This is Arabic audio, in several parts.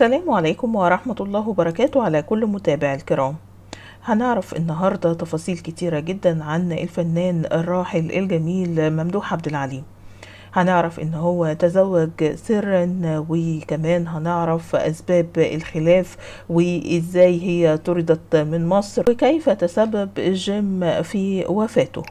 السلام عليكم ورحمة الله وبركاته على كل متابع الكرام هنعرف النهاردة تفاصيل كتيرة جدا عن الفنان الراحل الجميل ممدوح عبد العليم هنعرف ان هو تزوج سرا وكمان هنعرف اسباب الخلاف وازاي هي طردت من مصر وكيف تسبب جيم في وفاته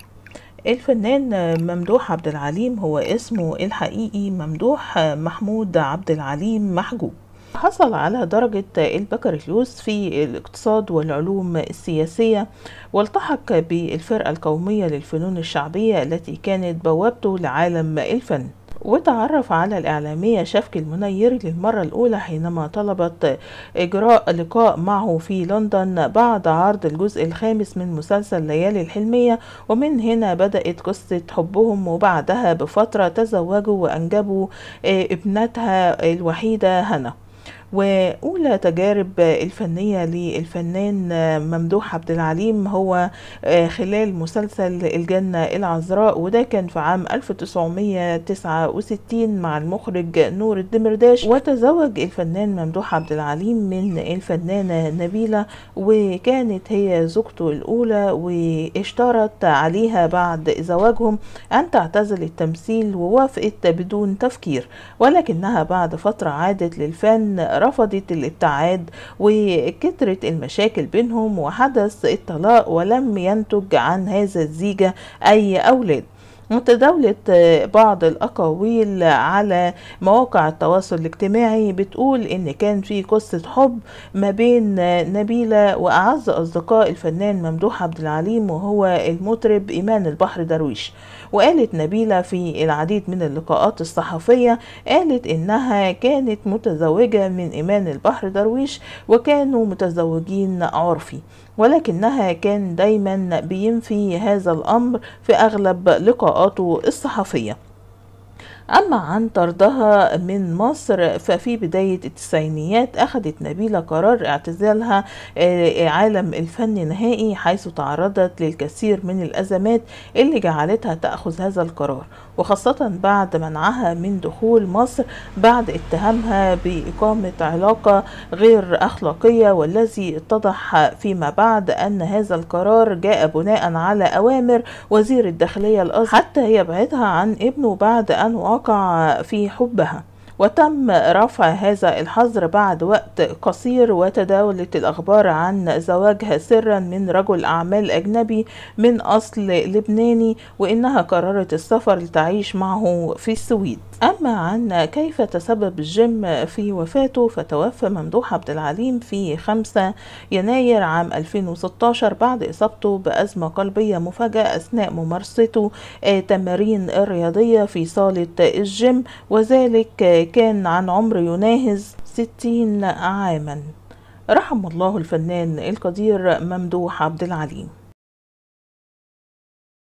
الفنان ممدوح عبد العليم هو اسمه الحقيقي ممدوح محمود عبد العليم محجوب حصل على درجة البكالوريوس في الاقتصاد والعلوم السياسية والتحق بالفرقة القومية للفنون الشعبية التي كانت بوابته لعالم الفن وتعرف على الإعلامية شفكي المنير للمرة الأولى حينما طلبت إجراء لقاء معه في لندن بعد عرض الجزء الخامس من مسلسل ليالي الحلمية ومن هنا بدأت قصة حبهم وبعدها بفترة تزوجوا وأنجبوا ابنتها الوحيدة هنا وأولى تجارب الفنية للفنان ممدوح عبد العليم هو آه، خلال مسلسل الجنة العذراء وده كان في عام 1969 مع المخرج نور الدمرداش وتزوج الفنان ممدوح عبد العليم من الفنانة نبيلة وكانت هي زوجته الأولى واشترط عليها بعد زواجهم أن تعتزل التمثيل ووافقت بدون تفكير ولكنها بعد فترة عادت للفن آه، رفضت الابتعاد وكترت المشاكل بينهم وحدث الطلاق ولم ينتج عن هذا الزيجة أي أولاد متداولة بعض الأقاويل على مواقع التواصل الاجتماعي بتقول إن كان في قصة حب ما بين نبيلة وأعز أصدقاء الفنان ممدوح عبد العليم وهو المطرب إيمان البحر درويش وقالت نبيلة في العديد من اللقاءات الصحفية قالت إنها كانت متزوجة من إيمان البحر درويش وكانوا متزوجين عرفي ولكنها كان دايما بينفي هذا الأمر في أغلب لقاءاته الصحفية أما عن طردها من مصر ففي بداية التسعينيات أخذت نبيلة قرار اعتزالها آه، عالم الفن نهائي حيث تعرضت للكثير من الأزمات اللي جعلتها تأخذ هذا القرار وخاصة بعد منعها من دخول مصر بعد اتهامها بإقامة علاقة غير أخلاقية والذي اتضح فيما بعد أن هذا القرار جاء بناء على أوامر وزير الداخلية الأزهر حتى يبعدها عن ابنه بعد أن وقع وقع في حبها وتم رفع هذا الحظر بعد وقت قصير وتداولت الأخبار عن زواجها سرا من رجل أعمال أجنبي من أصل لبناني وإنها قررت السفر لتعيش معه في السويد أما عن كيف تسبب الجيم في وفاته فتوفى ممدوح عبد العليم في 5 يناير عام 2016 بعد إصابته بأزمة قلبية مفاجئة أثناء ممارسته تمارين الرياضية في صالة الجيم وذلك كان عن عمر يناهز ستين عاما رحم الله الفنان القدير ممدوح عبد العليم